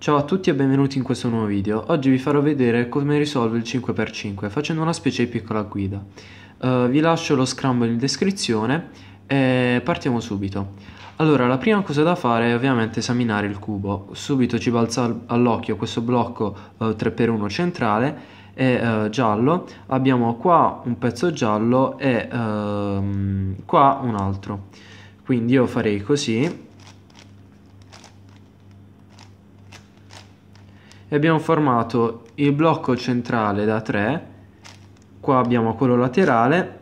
Ciao a tutti e benvenuti in questo nuovo video. Oggi vi farò vedere come risolvo il 5x5 facendo una specie di piccola guida. Uh, vi lascio lo scramble in descrizione e partiamo subito. Allora, la prima cosa da fare è ovviamente esaminare il cubo. Subito ci balza all'occhio questo blocco uh, eh, 3x1 centrale e uh, giallo. Abbiamo qua un pezzo giallo e ehm, qua un altro. Quindi io farei così e abbiamo formato il blocco centrale da 3 qua abbiamo quello laterale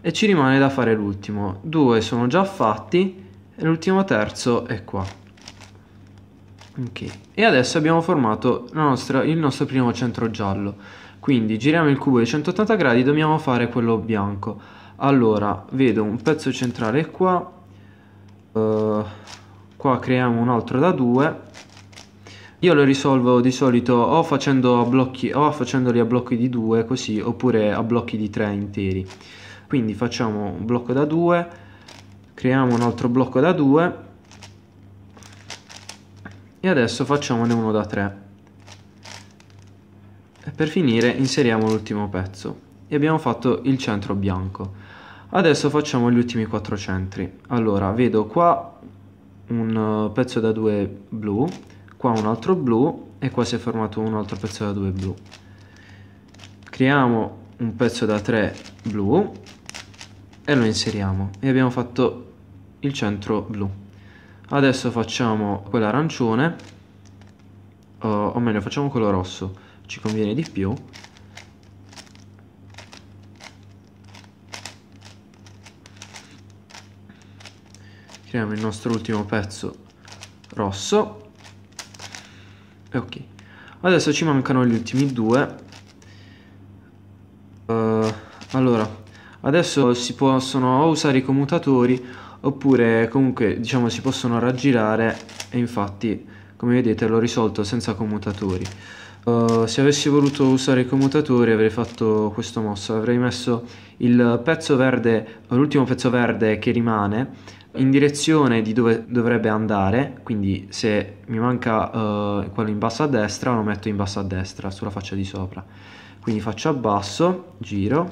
e ci rimane da fare l'ultimo due sono già fatti e l'ultimo terzo è qua ok e adesso abbiamo formato nostra, il nostro primo centro giallo quindi giriamo il cubo di 180 gradi dobbiamo fare quello bianco allora vedo un pezzo centrale qua uh, qua creiamo un altro da 2 io lo risolvo di solito o, facendo blocchi, o facendoli a blocchi di 2 così oppure a blocchi di 3 interi. Quindi facciamo un blocco da 2, creiamo un altro blocco da 2 e adesso facciamone uno da 3. E per finire inseriamo l'ultimo pezzo e abbiamo fatto il centro bianco. Adesso facciamo gli ultimi 4 centri. Allora, vedo qua un eh, pezzo da 2 blu qua un altro blu e qua si è formato un altro pezzo da 2 blu creiamo un pezzo da 3 blu e lo inseriamo e abbiamo fatto il centro blu adesso facciamo quell'arancione o, o meglio facciamo quello rosso ci conviene di più creiamo il nostro ultimo pezzo rosso eh, ok adesso ci mancano gli ultimi due uh, allora adesso si possono o usare i commutatori oppure comunque diciamo si possono raggirare e infatti come vedete l'ho risolto senza commutatori uh, se avessi voluto usare i commutatori avrei fatto questo mosso avrei messo il pezzo verde l'ultimo pezzo verde che rimane in direzione di dove dovrebbe andare, quindi se mi manca uh, quello in basso a destra lo metto in basso a destra sulla faccia di sopra. Quindi faccio abbasso, giro,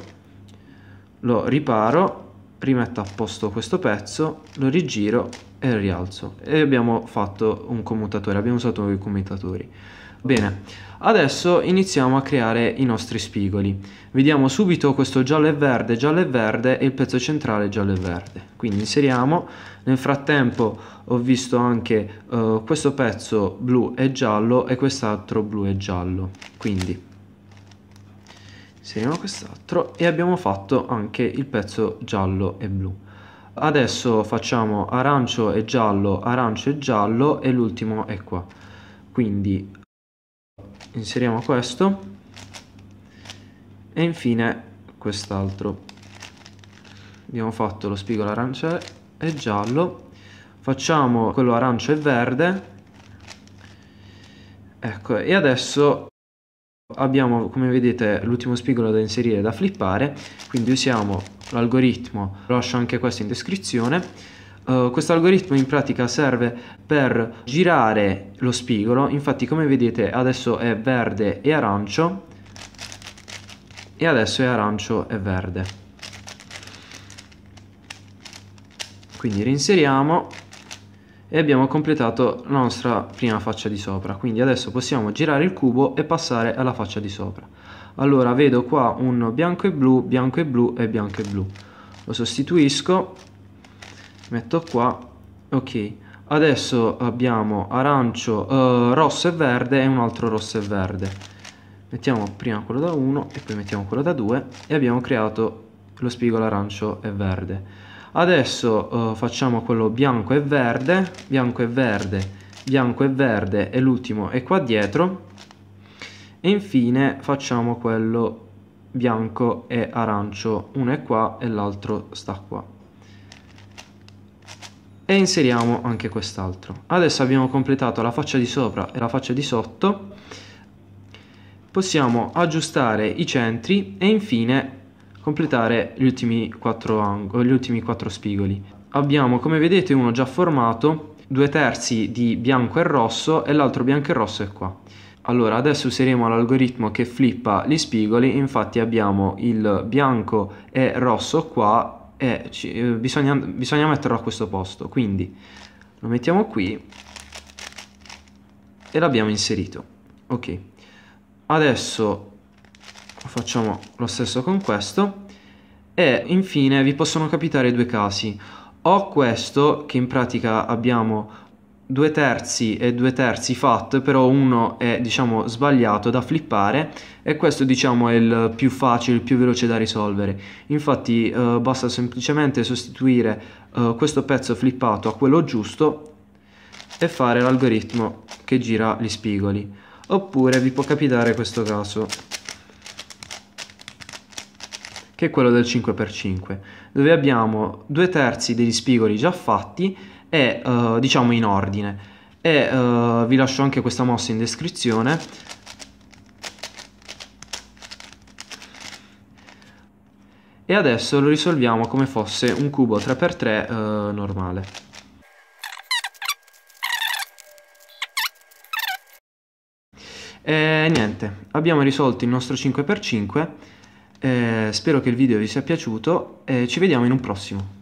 lo riparo rimetto a posto questo pezzo, lo rigiro e rialzo e abbiamo fatto un commutatore, abbiamo usato i commutatori. Bene, adesso iniziamo a creare i nostri spigoli. Vediamo subito questo giallo e verde, giallo e verde e il pezzo centrale giallo e verde. Quindi inseriamo, nel frattempo ho visto anche uh, questo pezzo blu e giallo e quest'altro blu e giallo. Quindi Inseriamo quest'altro e abbiamo fatto anche il pezzo giallo e blu. Adesso facciamo arancio e giallo, arancio e giallo e l'ultimo è qua. Quindi inseriamo questo e infine quest'altro. Abbiamo fatto lo spigolo arancio e giallo. Facciamo quello arancio e verde. Ecco, e adesso abbiamo come vedete l'ultimo spigolo da inserire e da flippare quindi usiamo l'algoritmo lo lascio anche questo in descrizione uh, questo algoritmo in pratica serve per girare lo spigolo infatti come vedete adesso è verde e arancio e adesso è arancio e verde quindi reinseriamo e abbiamo completato la nostra prima faccia di sopra quindi adesso possiamo girare il cubo e passare alla faccia di sopra allora vedo qua un bianco e blu bianco e blu e bianco e blu lo sostituisco metto qua ok adesso abbiamo arancio eh, rosso e verde e un altro rosso e verde mettiamo prima quello da 1 e poi mettiamo quello da 2 e abbiamo creato lo spigolo arancio e verde adesso eh, facciamo quello bianco e verde bianco e verde bianco e verde e l'ultimo è qua dietro e infine facciamo quello bianco e arancio uno è qua e l'altro sta qua e inseriamo anche quest'altro adesso abbiamo completato la faccia di sopra e la faccia di sotto possiamo aggiustare i centri e infine completare gli ultimi 4, gli ultimi 4 spigoli. Abbiamo come vedete uno già formato, due terzi di bianco e rosso e l'altro bianco e rosso è qua. Allora, adesso useremo l'algoritmo che flippa gli spigoli, infatti abbiamo il bianco e rosso qua e ci, eh, bisogna, bisogna metterlo a questo posto, quindi lo mettiamo qui e l'abbiamo inserito. Ok, adesso facciamo lo stesso con questo e infine vi possono capitare due casi o questo che in pratica abbiamo due terzi e due terzi fat però uno è diciamo sbagliato da flippare e questo diciamo è il più facile il più veloce da risolvere infatti eh, basta semplicemente sostituire eh, questo pezzo flippato a quello giusto e fare l'algoritmo che gira gli spigoli oppure vi può capitare questo caso che è quello del 5x5, dove abbiamo due terzi degli spigoli già fatti e uh, diciamo in ordine. E uh, vi lascio anche questa mossa in descrizione. E adesso lo risolviamo come fosse un cubo 3x3 uh, eh, normale. E niente, abbiamo risolto il nostro 5x5 eh, spero che il video vi sia piaciuto e ci vediamo in un prossimo.